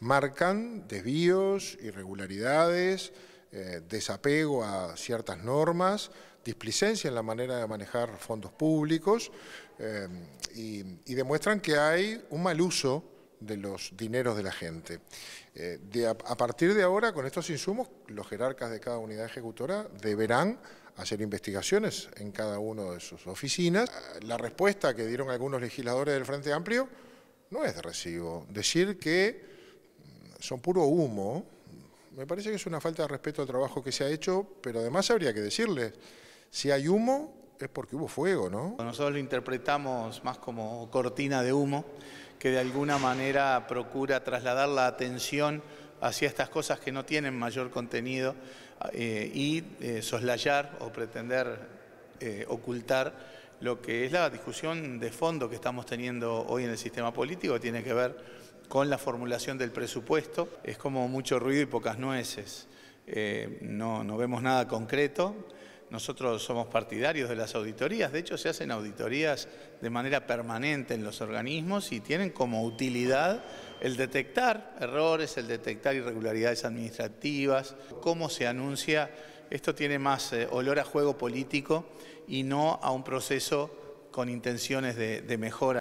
marcan desvíos, irregularidades, eh, desapego a ciertas normas, displicencia en la manera de manejar fondos públicos eh, y, demuestran que hay un mal uso de los dineros de la gente. Eh, a, a, partir de ahora, con estos insumos, los jerarcas de cada unidad ejecutora deberán hacer investigaciones en cada una de sus oficinas. La respuesta que dieron algunos legisladores del Frente Amplio no es de recibo. Decir que son puro humo, me parece que es una falta de respeto al trabajo que se ha hecho, pero además habría que decirle, si hay humo es porque hubo fuego, ¿no? Nosotros lo interpretamos más como cortina de humo, que de alguna manera procura trasladar la atención hacia estas cosas que no tienen mayor contenido eh, y eh, soslayar o pretender eh, ocultar lo que es la discusión de fondo que estamos teniendo hoy en el sistema político, tiene que ver con la formulación del presupuesto. Es como mucho ruido y pocas nueces. Eh, no, no vemos nada concreto. Nosotros somos partidarios de las auditorías, de hecho se hacen auditorías de manera permanente en los organismos y tienen como utilidad el detectar errores, el detectar irregularidades administrativas, cómo se anuncia, esto tiene más eh, olor a juego político y no a un proceso con intenciones de mejora.